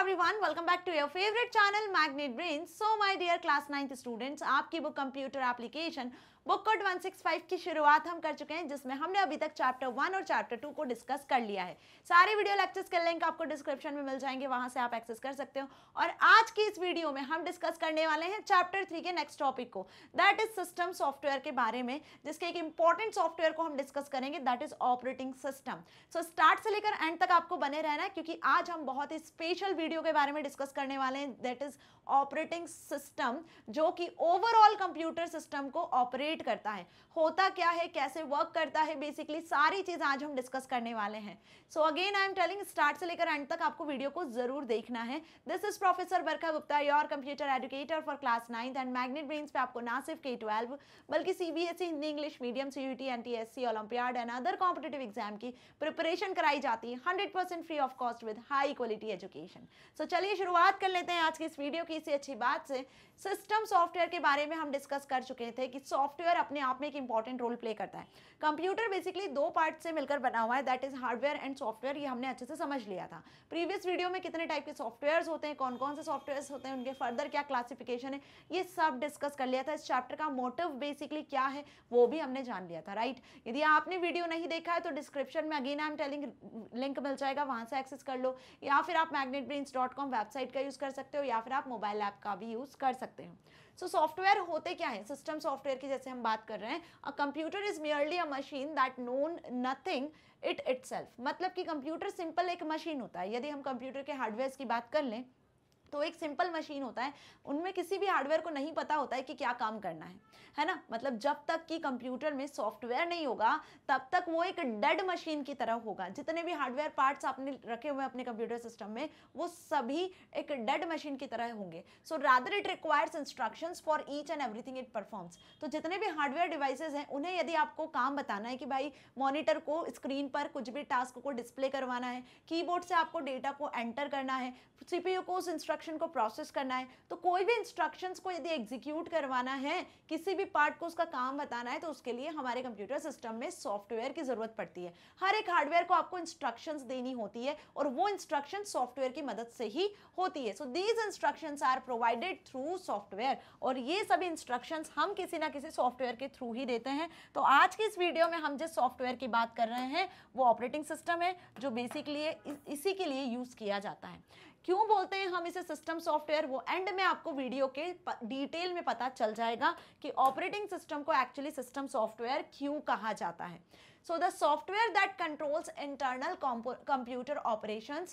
everyone, welcome back to your favorite channel Magnet Brains. So my dear class 9th students, आपकी book computer application book code 165 की शुरुआत हम कर चुके हैं जिसमें हमने अभी तक चैप्टर वन और चैप्टर टू को डिस्कस कर लिया है सारे वीडियो लेक्चर्स के लिंक आपको डिस्क्रिप्शन में मिल जाएंगे वहां से आप एक्सेस कर सकते हो और आज की इस वीडियो में हम डिस्कस करने वाले हैं चैप्टर थ्री के नेक्स्ट टॉपिक को दैट इज सिस्टम सॉफ्टवेयर के बारे में जिसके एक इंपॉर्टेंट सॉफ्टवेयर को हम डिस्कस करेंगे that is operating system so start से लेकर एंड तक आपको बने रहना है क्योंकि आज हम बहुत ही स्पेशल वीडियो के बारे में डिस्कस करने वाले हैं दैट इज ऑपरेटिंग सिस्टम जो कि ओवरऑल कंप्यूटर सिस्टम को ऑपरेट ऑपरेट करता है होता क्या है कैसे वर्क करता है बेसिकली सारी चीज़ आज हम डिस्कस करने वाले हैं so again I am telling start से लेकर एंड तक आपको वीडियो को जरूर देखना है this is professor Barkha Gupta your computer educator for class ninth and Magnet Brains पे आपको ना सिर्फ के ट्वेल्व बल्कि C B S E Hindi English medium C U T N T S C olympiad and other competitive exam की preparation कराई जाती है hundred percent free of cost with high quality education so चलिए शुरुआत कर लेते हैं आज की इस वीडियो की इसी अच्छी बात से सिस्टम सॉफ्टवेयर के बारे में हम डिस्कस कर चुके थे कि सॉफ्टवेयर सॉफ्टवेयर अपने आप में एक इंपॉर्टेंट रोल प्ले करता है कंप्यूटर बेसिकली दो पार्ट से मिलकर बना हुआ है that is hardware and software ये हमने अच्छे से समझ लिया था प्रीवियस वीडियो में कितने टाइप के सॉफ्टवेयर होते हैं कौन कौन से सॉफ्टवेयर होते हैं उनके फर्दर क्या क्लासिफिकेशन है ये सब डिस्कस कर लिया था इस चैप्टर का मोटिव बेसिकली क्या है वो भी हमने जान लिया था राइट यदि आपने वीडियो नहीं देखा है तो डिस्क्रिप्शन में again I am telling link मिल जाएगा वहां से एक्सेस कर लो या फिर आप मैग्नेट वेबसाइट का यूज़ कर सकते हो या फिर आप मोबाइल ऐप का भी यूज़ कर सकते हो सो सॉफ्टवेयर होते क्या है सिस्टम सॉफ्टवेयर की जैसे हम बात कर रहे हैं a computer is merely a machine that known nothing it it मतलब कि कंप्यूटर सिंपल एक मशीन होता है यदि हम कंप्यूटर के हार्डवेयर की बात कर लें तो एक सिंपल मशीन होता है उनमें किसी भी हार्डवेयर को नहीं पता होता है कि क्या काम करना है है ना मतलब जब तक कि कंप्यूटर में सॉफ्टवेयर नहीं होगा तब तक वो एक डेड मशीन की तरह होगा जितने भी हार्डवेयर पार्ट्स आपने रखे हुए अपने कंप्यूटर सिस्टम में वो सभी एक डेड मशीन की तरह होंगे so rather it requires instruction for each and everything it performs तो जितने भी हार्डवेयर डिवाइसेज हैं उन्हें यदि आपको काम बताना है कि भाई मॉनिटर को स्क्रीन पर कुछ भी टास्क को डिस्प्ले करवाना है कीबोर्ड से आपको डेटा को एंटर करना है सीपीयू को उस इंस्ट्रक्शन इंस्ट्रक्शन को प्रोसेस करना है तो कोई भी इंस्ट्रक्शंस को यदि एग्जीक्यूट करवाना है किसी भी पार्ट को उसका काम बताना है तो उसके लिए हमारे कंप्यूटर सिस्टम में सॉफ्टवेयर की ज़रूरत पड़ती है हर एक हार्डवेयर को आपको इंस्ट्रक्शन देनी होती है और वो इंस्ट्रक्शन सॉफ्टवेयर की मदद से ही होती है so these instruction are provided through software और ये सभी इंस्ट्रक्शन हम किसी ना किसी सॉफ्टवेयर के थ्रू ही देते हैं तो आज की इस वीडियो में हम जिस सॉफ्टवेयर की बात कर रहे हैं वो ऑपरेटिंग सिस्टम है जो बेसिकली इसी के लिए यूज़ किया जाता है क्यों बोलते हैं हम इसे सिस्टम सॉफ्टवेयर वो एंड में आपको वीडियो के डिटेल में पता चल जाएगा कि ऑपरेटिंग सिस्टम को एक्चुअली सिस्टम सॉफ्टवेयर क्यों कहा जाता है so the software that controls internal computer operation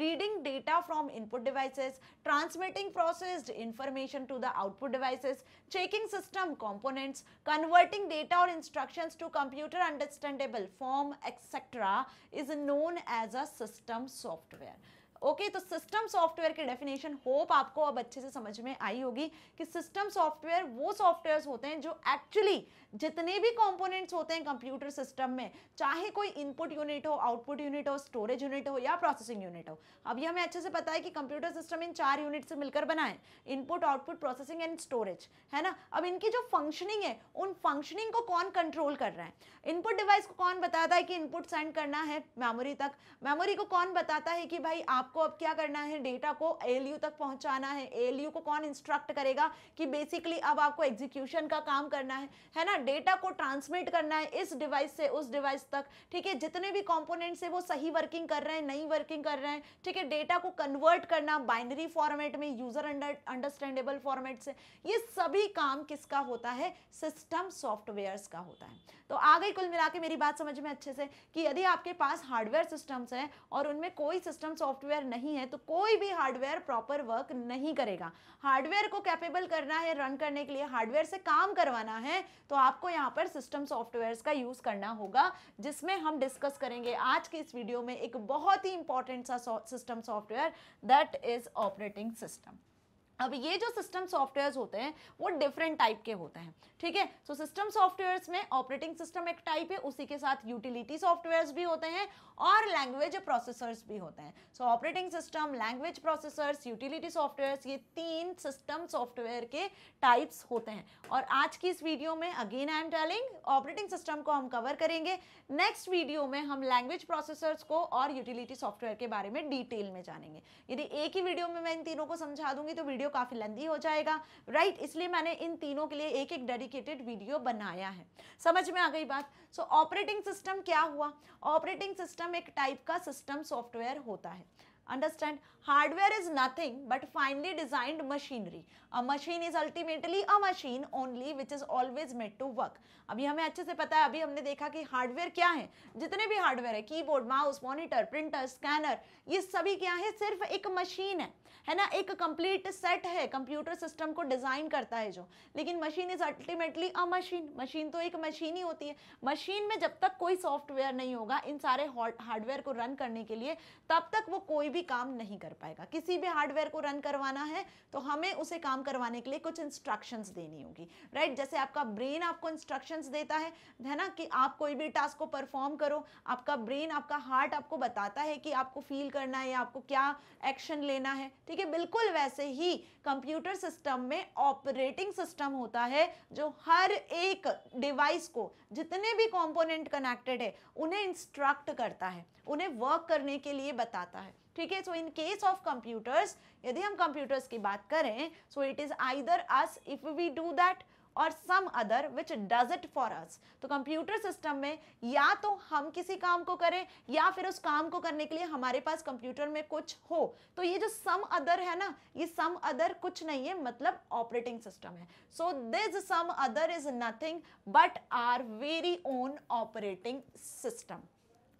reading data from input devices transmitting processed information to the output devices checking system components converting data और instruction to computer understandable form etcetera is known as a system software okay तो system software की definition hope आपको अब अच्छे से समझ में आई होगी कि सिस्टम सॉफ्टवेयर वो सॉफ्टवेयर होते हैं जो एक्चुअली जितने भी कॉम्पोनेंट्स होते हैं कंप्यूटर सिस्टम में चाहे कोई इनपुट यूनिट हो आउटपुट यूनिट हो स्टोरेज यूनिट हो या प्रोसेसिंग यूनिट हो अभी हमें अच्छे से पता है कि कंप्यूटर सिस्टम इन चार यूनिट से मिलकर बनाए input output processing and storage है ना अब इनकी जो फंक्शनिंग है उन फंक्शनिंग को कौन कंट्रोल कर रहा है इनपुट डिवाइस को कौन बताता है कि इनपुट सेंड करना है मेमोरी तक मेमोरी को कौन बताता है कि भाई आप आपको अब क्या करना है डेटा को एएलयू तक पहुंचाना है एएलयू को कौन इंस्ट्रक्ट करेगा कि बेसिकली अब आपको एग्जीक्यूशन का काम करना है है ना डेटा को ट्रांसमिट करना है इस डिवाइस से उस डिवाइस तक ठीक है जितने भी कॉम्पोनेंट है वो सही वर्किंग कर रहे हैं नई वर्किंग कर रहे हैं ठीक है डेटा को कन्वर्ट करना बाइनरी फॉर्मेट में यूजर अंडरस्टैंडेबल फॉर्मेट से ये सभी काम किसका होता है सिस्टम सॉफ्टवेयर्स का होता है तो आ गई कुल मिला मेरी बात समझ में अच्छे से कि यदि आपके पास हार्डवेयर सिस्टम्स हैं और उनमें कोई सिस्टम सॉफ्टवेयर हार्डवेयर नहीं है तो कोई भी हार्डवेयर प्रॉपर वर्क नहीं करेगा हार्डवेयर को कैपेबल करना है रन करने के लिए हार्डवेयर से काम करवाना है तो आपको यहाँ पर सिस्टम सॉफ्टवेयर्स का यूज़ करना होगा जिसमें हम डिस्कस करेंगे आज के इस वीडियो में एक बहुत ही इंपॉर्टेंट सा system software that is operating system अब ये जो सिस्टम सॉफ्टवेयर्स होते हैं वो डिफरेंट टाइप के होते हैं ठीक है सो सिस्टम सॉफ्टवेयर्स में ऑपरेटिंग सिस्टम एक टाइप है उसी के साथ यूटिलिटी सॉफ्टवेयर्स भी होते हैं और लैंग्वेज प्रोसेसर्स भी होते हैं so operating system language processors utility softwares ये तीन सिस्टम सॉफ्टवेयर के टाइप्स होते हैं और आज की इस वीडियो में again I am telling operating system को हम कवर करेंगे नेक्स्ट वीडियो में हम लैंग्वेज प्रोसेसर्स को और यूटिलिटी सॉफ्टवेयर के बारे में डिटेल में जानेंगे यदि एक ही वीडियो में मैं इन तीनों को समझा दूंगी तो वीडियो काफ़ी लंदी हो जाएगा राइट इसलिए मैंने इन तीनों के लिए एक एक डेडिकेटेड वीडियो बनाया है समझ में आ गई बात सो ऑपरेटिंग सिस्टम क्या हुआ ऑपरेटिंग सिस्टम एक टाइप का सिस्टम सॉफ्टवेयर होता है understand hardware is nothing but finely designed machinery a machine is ultimately a machine only which is always made to work अभी हमें अच्छे से पता है अभी हमने देखा कि हार्डवेयर क्या है जितने भी हार्डवेयर है keyboard mouse monitor printer scanner ये सभी क्या है सिर्फ एक मशीन है है ना एक कंप्लीट सेट है कंप्यूटर सिस्टम को डिज़ाइन करता है जो लेकिन machine is ultimately a machine machine तो एक मशीन ही होती है मशीन में जब तक कोई सॉफ्टवेयर नहीं होगा इन सारे हार्डवेयर को रन करने के लिए तब तक वो कोई भी काम नहीं कर पाएगा किसी भी हार्डवेयर को रन करवाना है तो हमें उसे काम करवाने के लिए कुछ इंस्ट्रक्शंस देनी होगी राइट right? जैसे आपका ब्रेन आपको इंस्ट्रक्शंस देता है है ना कि आप कोई भी टास्क को परफॉर्म करो आपका ब्रेन आपका हार्ट आपको बताता है कि आपको फील करना है आपको क्या एक्शन लेना है ठीक है बिल्कुल वैसे ही कंप्यूटर सिस्टम में ऑपरेटिंग सिस्टम होता है जो हर एक डिवाइस को जितने भी कंपोनेंट कनेक्टेड है उन्हें इंस्ट्रक्ट करता है उन्हें वर्क करने के लिए बताता है ठीक है so in case of computers यदि हम कंप्यूटर्स की बात करें so it is either us if we do that or some other which does it for us तो कंप्यूटर सिस्टम में या तो हम किसी काम को करें या फिर उस काम को करने के लिए हमारे पास कंप्यूटर में कुछ हो तो ये जो सम अदर है ना ये सम अदर कुछ नहीं है मतलब ऑपरेटिंग सिस्टम है so this some other is nothing but our very own operating system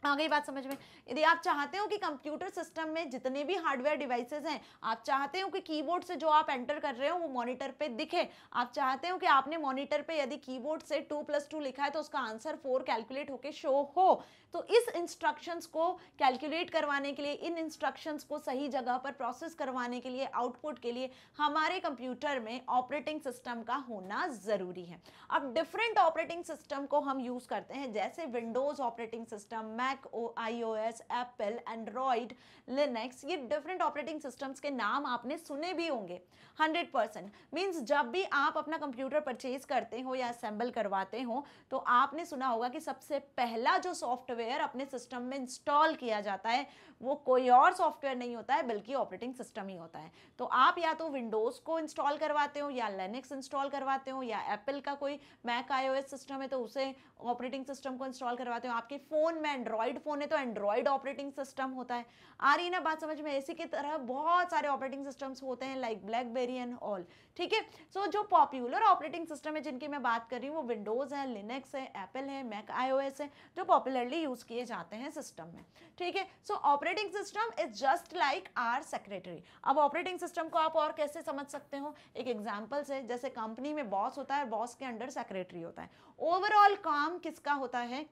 आ हाँ, गई बात समझ में यदि आप चाहते हो कि कंप्यूटर सिस्टम में जितने भी हार्डवेयर डिवाइसेस हैं आप चाहते हो कि कीबोर्ड से जो आप एंटर कर रहे हो वो मॉनिटर पे दिखे आप चाहते हो कि आपने मॉनिटर पे यदि कीबोर्ड से टू प्लस टू लिखा है तो उसका आंसर फोर कैलकुलेट होकर शो हो तो इस इंस्ट्रक्शंस को कैलकुलेट करवाने के लिए इन इंस्ट्रक्शंस को सही जगह पर प्रोसेस करवाने के लिए आउटपुट के लिए हमारे कंप्यूटर में ऑपरेटिंग सिस्टम का होना ज़रूरी है अब डिफरेंट ऑपरेटिंग सिस्टम को हम यूज़ करते हैं जैसे Windows operating system Mac O I O S Apple Android Linux ये डिफरेंट ऑपरेटिंग सिस्टम्स के नाम आपने सुने भी होंगे हंड्रेड परसेंट मीन्स जब भी आप अपना कंप्यूटर परचेज करते हो या असेंबल करवाते हो तो आपने सुना होगा कि सबसे पहला जो सॉफ्टवेयर सॉफ्टवेयर अपने सिस्टम में इंस्टॉल किया जाता है वो कोई और सॉफ्टवेयर नहीं होता है बल्कि ऑपरेटिंग सिस्टम ही होता है तो आप या तो विंडोज़ को इंस्टॉल करवाते हो या लेनिक्स इंस्टॉल करवाते हो या एप्पल का कोई मैक आईओएस सिस्टम है तो उसे ऑपरेटिंग सिस्टम को इंस्टॉल करवाते हो आपके फ़ोन में एंड्रॉयड फ़ोन है तो एंड्रॉयड ऑपरेटिंग सिस्टम होता है आ रही ना बात समझ में इसी की तरह बहुत सारे ऑपरेटिंग सिस्टम्स होते हैं लाइक ब्लैकबेरी एंड ऑल ठीक है सो जो पॉपुलर ऑपरेटिंग सिस्टम है जिनकी मैं बात कर रही हूँ वो विंडोज़ है लिनक्स है एप्पल है मैक आईओएस है जो पॉपुलरली यूज़ किए जाते हैं सिस्टम में ठीक है so operating system is just like our secretary अब ऑपरेटिंग सिस्टम को आप और कैसे समझ सकते हो एक एग्जाम्पल से जैसे कंपनी में बॉस होता है बॉस के अंडर सेक्रेटरी होता है ओवरऑल काम किसका होता है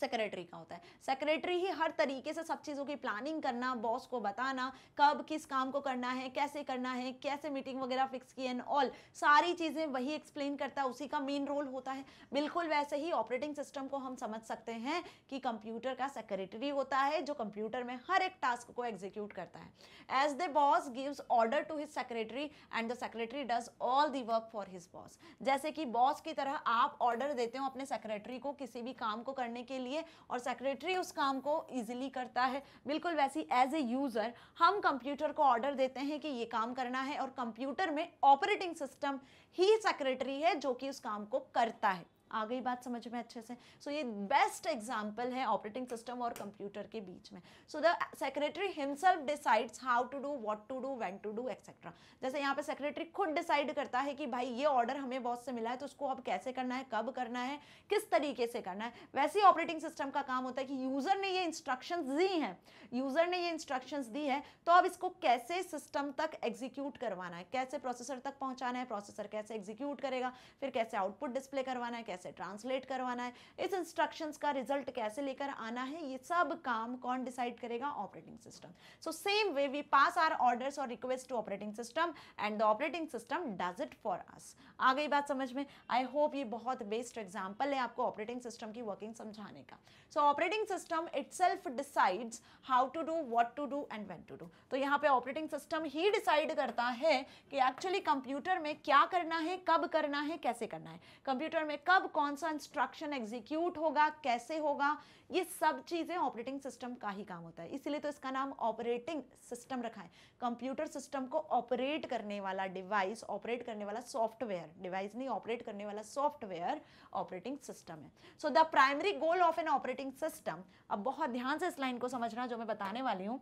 सेक्रेटरी का होता है सेक्रेटरी ही हर तरीके से सब चीज़ों की प्लानिंग करना बॉस को बताना कब किस काम को करना है कैसे करना है कैसे मीटिंग वगैरह फिक्स की एंड ऑल सारी चीज़ें वही एक्सप्लेन करता है उसी का मेन रोल होता है बिल्कुल वैसे ही ऑपरेटिंग सिस्टम को हम समझ सकते हैं कि कंप्यूटर का सेक्रेटरी होता है जो कंप्यूटर में हर एक टास्क को एग्जीक्यूट करता है as the boss gives order to his secretary and the secretary does all the work for his boss जैसे कि बॉस की तरह आप ऑर्डर देते हो अपने सेक्रेटरी को किसी भी काम को करने के लिए लिए और सेक्रेटरी उस काम को ईजिली करता है बिल्कुल वैसी एज ए यूज़र हम कंप्यूटर को ऑर्डर देते हैं कि ये काम करना है और कंप्यूटर में ऑपरेटिंग सिस्टम ही सेक्रेटरी है जो कि उस काम को करता है आ गई बात समझ में अच्छे से सो so, ये बेस्ट एग्जाम्पल है ऑपरेटिंग सिस्टम और कंप्यूटर के बीच में so the secretary himself decides how to do what to do when to do etcetera जैसे यहाँ पे सेक्रेटरी खुद डिसाइड करता है कि भाई ये ऑर्डर हमें बॉस से मिला है तो उसको अब कैसे करना है कब करना है किस तरीके से करना है वैसे ही ऑपरेटिंग सिस्टम का काम होता है कि यूज़र ने ये इंस्ट्रक्शन दी हैं यूज़र ने ये इंस्ट्रक्शन दी है तो अब इसको कैसे सिस्टम तक एग्जीक्यूट करवाना है कैसे प्रोसेसर तक पहुँचाना है प्रोसेसर कैसे एग्जीक्यूट करेगा फिर कैसे आउटपुट डिस्प्ले करवाना है कैसे कैसे ट्रांसलेट करवाना है इस इंस्ट्रक्शंस का रिजल्ट कैसे लेकर आना है ये सब काम कौन डिसाइड करेगा operating system so same way we pass our orders और request to operating system and the operating system does it for us आ गई बात समझ में आई होप ये बहुत बेस्ट एग्जाम्पल है आपको ऑपरेटिंग सिस्टम की वर्किंग समझाने का so operating system it decides how to do what to do and when to do तो यहाँ पे ऑपरेटिंग सिस्टम ही डिसाइड करता है कि एक्चुअली कंप्यूटर में क्या करना है कब करना है कैसे करना है कंप्यूटर में कब कौन सा इंस्ट्रक्शन एग्जीक्यूट होगा कैसे होगा ये सब चीज़ें ऑपरेटिंग सिस्टम का ही काम होता है इसीलिए तो इसका नाम ऑपरेटिंग सिस्टम रखा है कंप्यूटर सिस्टम को ऑपरेट करने वाला डिवाइस ऑपरेट करने वाला सॉफ्टवेयर डिवाइस नहीं ऑपरेट करने वाला सॉफ्टवेयर ऑपरेटिंग सिस्टम है so the primary goal of an operating system अब बहुत ध्यान से इस लाइन को समझना जो मैं बताने वाली हूँ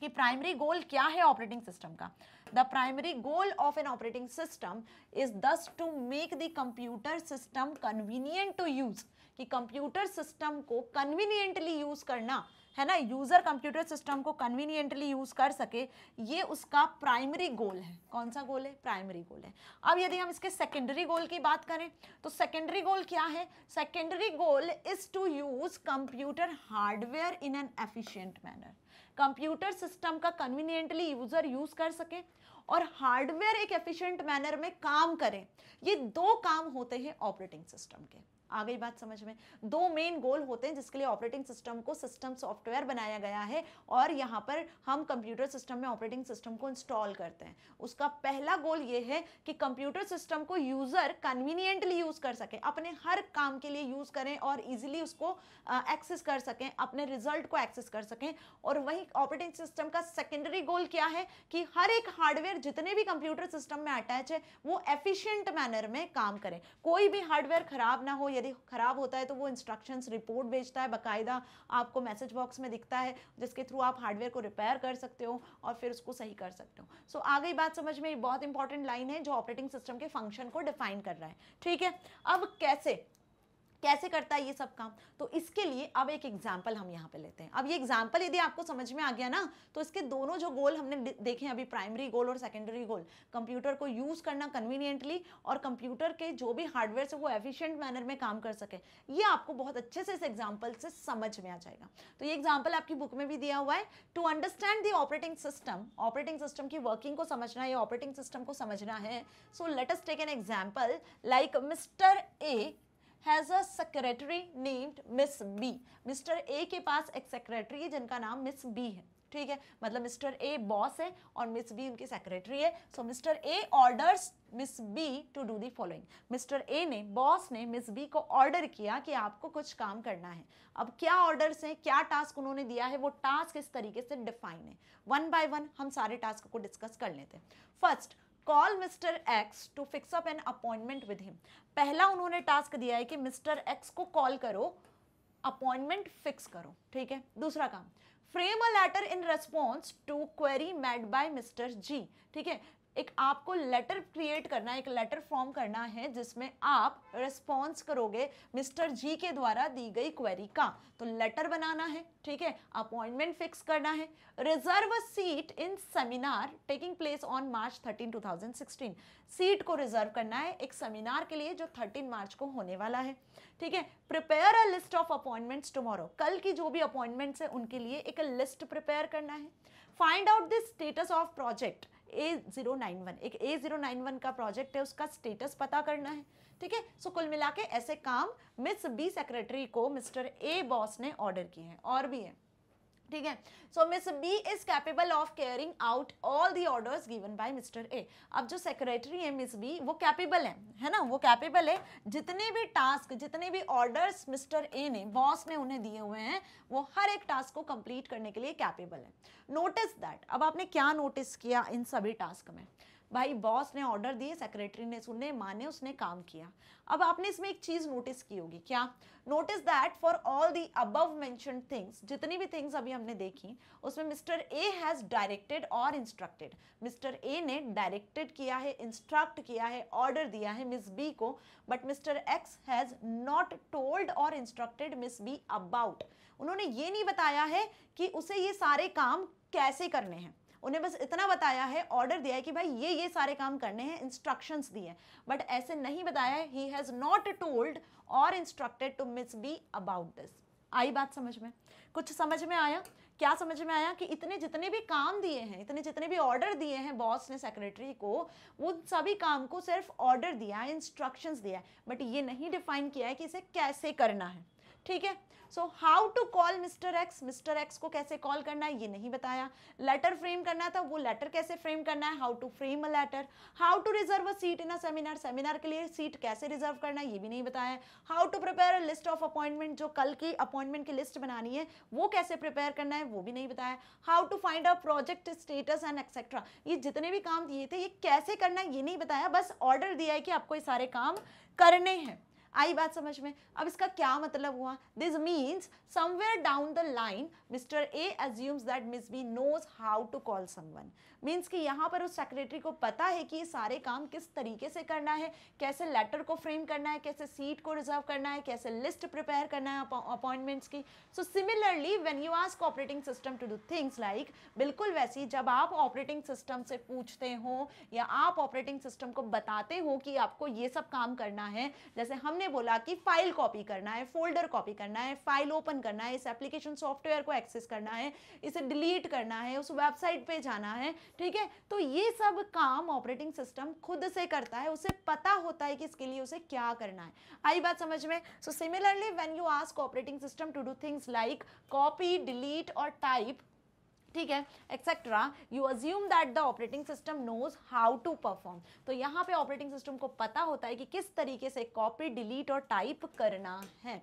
कि प्राइमरी गोल क्या है ऑपरेटिंग सिस्टम का the primary goal of an operating system is thus to make the computer system convenient to use कि कंप्यूटर सिस्टम को कन्वीनियंटली यूज करना है ना यूज़र कंप्यूटर सिस्टम को कन्वीनियंटली यूज़ कर सके ये उसका प्राइमरी गोल है कौन सा गोल है प्राइमरी गोल है अब यदि हम इसके सेकेंडरी गोल की बात करें तो सेकेंडरी गोल क्या है secondary goal is to use computer hardware in an efficient manner computer system का कन्वीनियंटली यूज़र यूज़ कर सके और हार्डवेयर एक एफिशिएंट मैनर में काम करें ये दो काम होते हैं ऑपरेटिंग सिस्टम के आ गई बात समझ में दो मेन गोल होते हैं जिसके लिए ऑपरेटिंग सिस्टम को सिस्टम सॉफ्टवेयर बनाया गया है और यहाँ पर हम कंप्यूटर सिस्टम में ऑपरेटिंग सिस्टम को इंस्टॉल करते हैं उसका पहला गोल ये है कि कंप्यूटर सिस्टम को यूज़र कन्वीनियंटली यूज़ कर सके अपने हर काम के लिए यूज़ करें और ईजिली उसको एक्सेस कर सकें अपने रिजल्ट को एक्सेस कर सकें और वहीं ऑपरेटिंग सिस्टम का सेकेंडरी गोल क्या है कि हर एक हार्डवेयर जितने भी कंप्यूटर सिस्टम में अटैच है वो एफिशियंट मैनर में काम करें कोई भी हार्डवेयर खराब ना हो ये यदि ख़राब होता है तो वो इंस्ट्रक्शंस रिपोर्ट भेजता है बाकायदा आपको मैसेज बॉक्स में दिखता है जिसके थ्रू आप हार्डवेयर को रिपेयर कर सकते हो और फिर उसको सही कर सकते हो सो so, आ गई बात समझ में बहुत इंपॉर्टेंट लाइन है जो ऑपरेटिंग सिस्टम के फंक्शन को डिफाइन कर रहा है ठीक है अब कैसे कैसे करता है ये सब काम तो इसके लिए अब एक एग्जाम्पल हम यहाँ पे लेते हैं अब ये एग्जाम्पल यदि आपको समझ में आ गया ना तो इसके दोनों जो गोल हमने देखे अभी प्राइमरी गोल और सेकेंडरी गोल कंप्यूटर को यूज़ करना कन्वीनियंटली और कंप्यूटर के जो भी हार्डवेयर से वो एफिशिएंट मैनर में काम कर सके ये आपको बहुत अच्छे से इस एग्जाम्पल से समझ में आ जाएगा तो ये एग्जाम्पल आपकी बुक में भी दिया हुआ है to understand the operating system operating system की वर्किंग को समझना है ऑपरेटिंग सिस्टम को समझना है so let's take an example like Mister A has a secretary named Miss B Mister A के पास एक सेक्रेटरी है जिनका नाम मिस बी है ठीक है मतलब मिस्टर ए बॉस है और मिस बी उनकी सेक्रेटरी है so Mister A orders Miss B to do the following Mister A ने बॉस ने मिस बी को ऑर्डर किया कि आपको कुछ काम करना है अब क्या ऑर्डर्स हैं क्या टास्क उन्होंने दिया है वो टास्क इस तरीके से डिफाइन है वन बाय वन हम सारे टास्क को डिस्कस कर लेते हैं first call Mister X to fix up an appointment with him पहला उन्होंने टास्क दिया है कि मिस्टर एक्स को कॉल करो अपॉइंटमेंट फिक्स करो ठीक है दूसरा काम frame a letter in response to query made by Mister G ठीक है एक आपको लेटर क्रिएट करना है एक लेटर फॉर्म करना है जिसमें आप रिस्पॉन्स करोगे मिस्टर जी के द्वारा दी गई क्वेरी का तो लेटर बनाना है ठीक है अपॉइंटमेंट फिक्स करना है reserve seat in seminar taking place on March 13 2016 seat को रिजर्व करना है एक सेमिनार के लिए जो 13 मार्च को होने वाला है ठीक है prepare a list of appointments tomorrow कल की जो भी अपॉइंटमेंट्स है उनके लिए एक लिस्ट प्रिपेयर करना है find out the status of project A zero nine one एक ए ज़ीरो नाइन वन का प्रोजेक्ट है उसका स्टेटस पता करना है ठीक है सो कुल मिला के ऐसे काम मिस बी सेक्रेटरी को मिस्टर ए बॉस ने ऑर्डर किए हैं और भी हैं ठीक है so Miss B is capable of carrying out all the orders given by Mister A अब जो सेक्रेटरी है मिस बी वो कैपेबल है है ना वो कैपेबल है जितने भी टास्क जितने भी ऑर्डर्स मिस्टर ए ने बॉस ने उन्हें दिए हुए हैं वो हर एक टास्क को कंप्लीट करने के लिए कैपेबल है नोटिस दैट अब आपने क्या नोटिस किया इन सभी टास्क में भाई बॉस ने ऑर्डर दिए सेक्रेटरी ने सुने माने उसने काम किया अब आपने इसमें एक चीज़ नोटिस की होगी क्या notice that for all the above mention things जितनी भी थिंग्स अभी हमने देखी उसमें मिस्टर ए हैज़ डायरेक्टेड और इंस्ट्रक्टेड मिस्टर ए ने डायरेक्टेड किया है इंस्ट्रक्ट किया है ऑर्डर दिया है मिस बी को but Mister X has not told और इंस्ट्रक्टेड मिस बी अबाउट उन्होंने ये नहीं बताया है कि उसे ये सारे काम कैसे करने हैं उन्हें बस इतना बताया है ऑर्डर दिया है कि भाई ये ये सारे काम करने हैं इंस्ट्रक्शंस दिए हैं बट ऐसे नहीं बताया है ही हैज़ नॉट टोल्ड और instructed to Miss B about this आई बात समझ में कुछ समझ में आया क्या समझ में आया कि इतने जितने भी काम दिए हैं इतने जितने भी ऑर्डर दिए हैं बॉस ने सेक्रेटरी को उन सभी काम को सिर्फ ऑर्डर दिया है इंस्ट्रक्शंस दिया है बट ये नहीं डिफाइन किया है कि इसे कैसे करना है ठीक है so how to call Mister X Mister X को कैसे कॉल करना है ये नहीं बताया लेटर फ्रेम करना था वो लेटर कैसे फ्रेम करना है how to frame a letter how to reserve a seat in a seminar seminar के लिए सीट कैसे रिजर्व करना है ये भी नहीं बताया how to prepare a list of appointment जो कल की अपॉइंटमेंट की लिस्ट बनानी है वो कैसे प्रिपेयर करना है वो भी नहीं बताया how to find a project status and etcetera ये जितने भी काम दिए थे ये कैसे करना है ये नहीं बताया बस ऑर्डर दिया है कि आपको ये सारे काम करने हैं आई बात समझ में अब इसका क्या मतलब हुआ this means somewhere down the line Mister A assumes that Miss B knows how to call someone means कि यहाँ पर उस सेक्रेटरी को पता है कि ये सारे काम किस तरीके से करना है कैसे लेटर को फ्रेम करना है कैसे सीट को रिजर्व करना है कैसे लिस्ट प्रिपेयर करना है अपॉइंटमेंट्स की so similarly when you ask operating system to do things like बिल्कुल वैसी जब आप ऑपरेटिंग सिस्टम से पूछते हो या आप ऑपरेटिंग सिस्टम को बताते हो कि आपको ये सब काम करना है जैसे हमने ने बोला कि फाइल कॉपी करना है फोल्डर कॉपी करना है फाइल ओपन करना है इस एप्लीकेशन सॉफ्टवेयर को एक्सेस करना है इसे डिलीट करना है उस वेबसाइट पे जाना है ठीक है तो ये सब काम ऑपरेटिंग सिस्टम खुद से करता है उसे पता होता है कि इसके लिए उसे क्या करना है आई बात समझ में so similarly when you ask operating system to do things like copy delete और टाइप ठीक है etcetera you assume that the operating system knows how to perform तो यहाँ पे ऑपरेटिंग सिस्टम को पता होता है कि किस तरीके से कॉपी डिलीट और टाइप करना है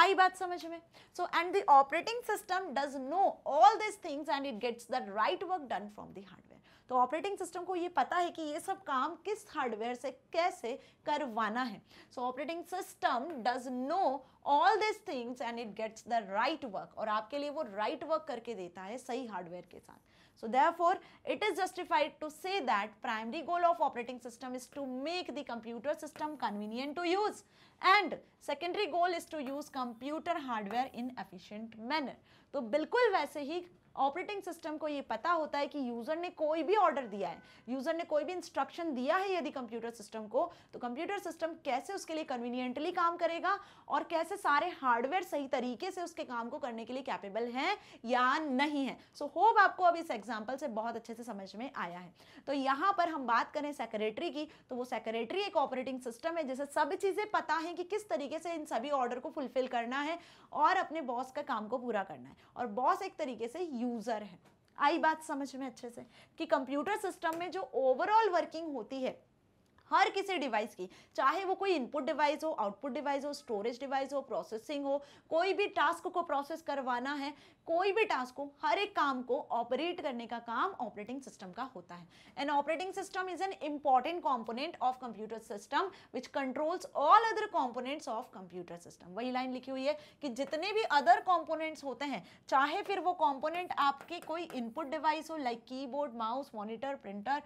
आई बात समझ में so and the operating system does know all this things and it gets the right work done from the hardware तो ऑपरेटिंग सिस्टम को ये पता है कि ये सब काम किस हार्डवेयर से कैसे करवाना है so operating system does know all this things and it gets the right work और आपके लिए वो राइट right वर्क करके देता है सही हार्डवेयर के साथ so therefore it is justified to say that primary goal of operating system is to make the computer system convenient to use and secondary goal is to use computer hardware in efficient manner तो बिल्कुल वैसे ही operating system को ये पता होता है कि user ने कोई भी ऑर्डर दिया है यूज़र ने कोई भी इंस्ट्रक्शन दिया है यदि कंप्यूटर सिस्टम को तो कंप्यूटर सिस्टम कैसे उसके लिए कन्वीनियंटली काम करेगा और कैसे सारे हार्डवेयर सही तरीके से उसके काम को करने के लिए कैपेबल है या नहीं है सो so, होप आपको अब इस एग्जाम्पल से बहुत अच्छे से समझ में आया है तो यहाँ पर हम बात करें सेक्रेटरी की तो वो सेक्रेटरी एक ऑपरेटिंग सिस्टम है जैसे सब चीज़ें पता है कि किस तरीके से इन सभी ऑर्डर को फुलफिल करना है और अपने बॉस का काम को पूरा करना है और बॉस एक तरीके से यूज़र है आई बात समझ में अच्छे से कि कंप्यूटर सिस्टम में जो ओवरऑल वर्किंग होती है हर किसी डिवाइस की चाहे वो कोई इनपुट डिवाइस हो आउटपुट डिवाइस हो स्टोरेज डिवाइस हो प्रोसेसिंग हो कोई भी टास्क को प्रोसेस करवाना है कोई भी टास्क को हर एक काम को ऑपरेट करने का काम ऑपरेटिंग सिस्टम का होता है an operating system is an important component of computer system which controls all other components of computer system वही लाइन लिखी हुई है कि जितने भी अदर कॉम्पोनेंट्स होते हैं चाहे फिर वो कॉम्पोनेंट आपके कोई इनपुट डिवाइस हो like board mouse monitor printer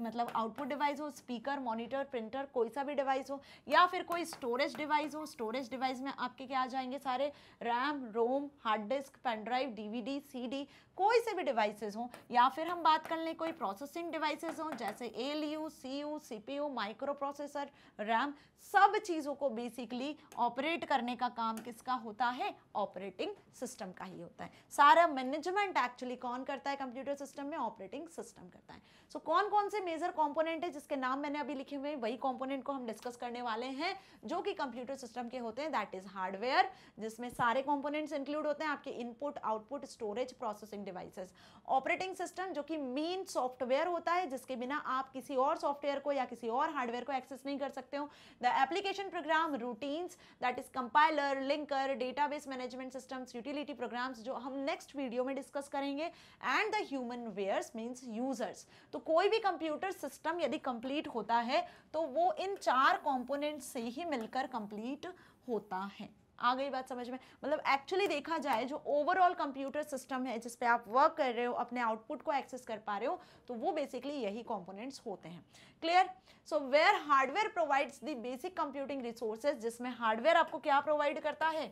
मतलब आउटपुट डिवाइस हो स्पीकर मॉनिटर मॉनिटर प्रिंटर कोई सा भी डिवाइस हो या फिर कोई स्टोरेज डिवाइस हो स्टोरेज डिवाइस में आपके क्या आ जाएंगे सारे RAM ROM hard disk pen drive DVD CD कोई से भी डिवाइसेस हो या फिर हम बात कर लें कोई प्रोसेसिंग डिवाइसेस हो जैसे L U C U C P U microprocessor RAM सब चीज़ों को बेसिकली ऑपरेट करने का काम किसका होता है ऑपरेटिंग सिस्टम का ही होता है सारा मैनेजमेंट एक्चुअली कौन करता है कंप्यूटर सिस्टम में ऑपरेटिंग सिस्टम करता है सो so, कौन कौन से मेजर कॉम्पोनेंट है जिसके नाम मैंने अभी लिखे रखे हुए हैं वही कॉम्पोनेंट को हम डिस्कस करने वाले हैं जो कि कंप्यूटर सिस्टम के होते हैं दैट इज हार्डवेयर जिसमें सारे कॉम्पोनेंट्स इंक्लूड होते हैं आपके input output storage processing devices operating system जो कि मेन सॉफ्टवेयर होता है जिसके बिना आप किसी और सॉफ्टवेयर को या किसी और हार्डवेयर को एक्सेस नहीं कर सकते हो the application program routines that is compiler linker database management systems utility programs जो हम नेक्स्ट वीडियो में डिस्कस करेंगे and the human wares means users तो कोई भी कंप्यूटर सिस्टम यदि कंप्लीट होता है तो वो इन चार कॉम्पोनेंट से ही मिलकर कंप्लीट होता है आ गई बात समझ में मतलब एक्चुअली देखा जाए जो ओवरऑल कंप्यूटर सिस्टम है जिस पे आप वर्क कर रहे हो अपने आउटपुट को एक्सेस कर पा रहे हो तो वो बेसिकली यही कंपोनेंट्स होते हैं clear so where hardware provides the basic computing resources जिसमें हार्डवेयर आपको क्या प्रोवाइड करता है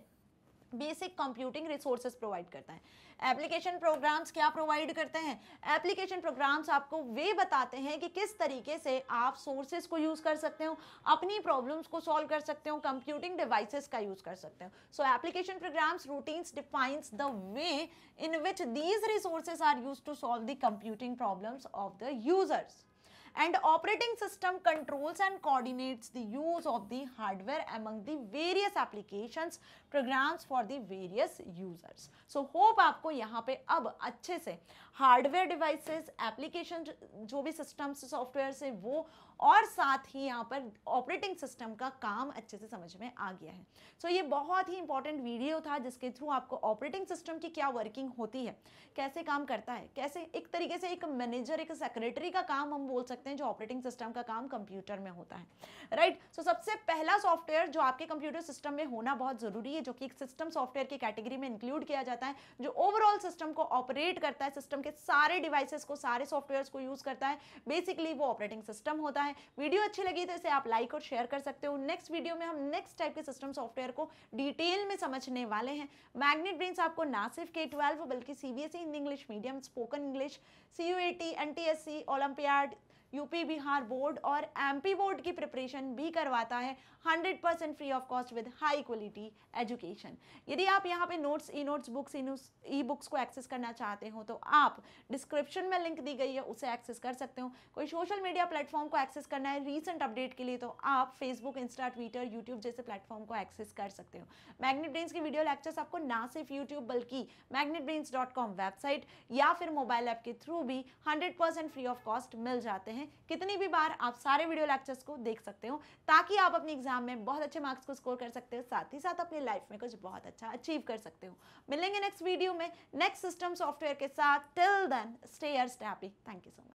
बेसिक कंप्यूटिंग रिसोर्सेज प्रोवाइड करता है एप्लीकेशन प्रोग्राम्स क्या प्रोवाइड करते हैं एप्लीकेशन प्रोग्राम्स आपको वे बताते हैं कि किस तरीके से आप सोर्सेज को यूज़ कर सकते हो अपनी प्रॉब्लम्स को सॉल्व कर सकते हो कंप्यूटिंग डिवाइसेस का यूज़ कर सकते हो so application programs routines defines the way in which these resources are use to solve the computing problems of the users and operating system controls and coordinates the use of the hardware among the various applications programs for the various users so hope आपको यहाँ पे अब अच्छे से hardware devices application जो भी systems software से वो और साथ ही यहाँ पर ऑपरेटिंग सिस्टम का काम अच्छे से समझ में आ गया है सो so, ये बहुत ही इंपॉर्टेंट वीडियो था जिसके थ्रू आपको ऑपरेटिंग सिस्टम की क्या वर्किंग होती है कैसे काम करता है कैसे एक तरीके से एक मैनेजर एक सेक्रेटरी का काम हम बोल सकते हैं जो ऑपरेटिंग सिस्टम का काम कंप्यूटर में होता है राइट right? सो so, सबसे पहला सॉफ्टवेयर जो आपके कंप्यूटर सिस्टम में होना बहुत ज़रूरी है जो कि एक सिस्टम सॉफ्टवेयर की कैटेगरी में इंक्लूड किया जाता है जो ओवरऑल सिस्टम को ऑपरेट करता है सिस्टम के सारे डिवाइसेस को सारे सॉफ्टवेयर को यूज़ करता है बेसिकली वो ऑपरेटिंग सिस्टम होता है है वीडियो अच्छी लगी तो इसे आप लाइक और शेयर कर सकते हो नेक्स्ट वीडियो में हम नेक्स्ट टाइप के सिस्टम सॉफ्टवेयर को डिटेल में समझने वाले हैं मैग्नेट ब्रेन आपको ना सिर्फ के ट्वेल्व बल्कि C B S E Hindi English medium spoken English C U A T N T S C olympiad UP Bihar board और एमपी बोर्ड की प्रिपरेशन भी करवाता है 100 percent free of cost with high quality education यदि आप यहाँ पे notes E notes books E books को एक्सेस करना चाहते हो तो आप डिस्क्रिप्शन में लिंक दी गई है उसे एक्सेस कर सकते हो कोई सोशल मीडिया प्लेटफॉर्म को एक्सेस करना है रीसेंट अपडेट के लिए तो आप फेसबुक इंस्टा ट्विटर यूट्यूब जैसे प्लेटफॉर्म को एक्सेस कर सकते हो मैग्नेट ब्रेन्स की वीडियो लेक्चर्स आपको ना सिर्फ यूट्यूब बल्कि मैग्नेट वेबसाइट या फिर मोबाइल ऐप के थ्रू भी हंड्रेड फ्री ऑफ कॉस्ट मिल जाते हैं हैं कितनी भी बार आप सारे वीडियो लेक्चर्स को देख सकते हो ताकि आप अपने एग्जाम में बहुत अच्छे मार्क्स को स्कोर कर सकते हो साथ ही साथ अपनी लाइफ में कुछ बहुत अच्छा अचीव कर सकते हो मिलेंगे नेक्स्ट वीडियो में नेक्स्ट सिस्टम सॉफ्टवेयर के साथ टिल देन स्टेयर स्टैपी थैंक यू सो मच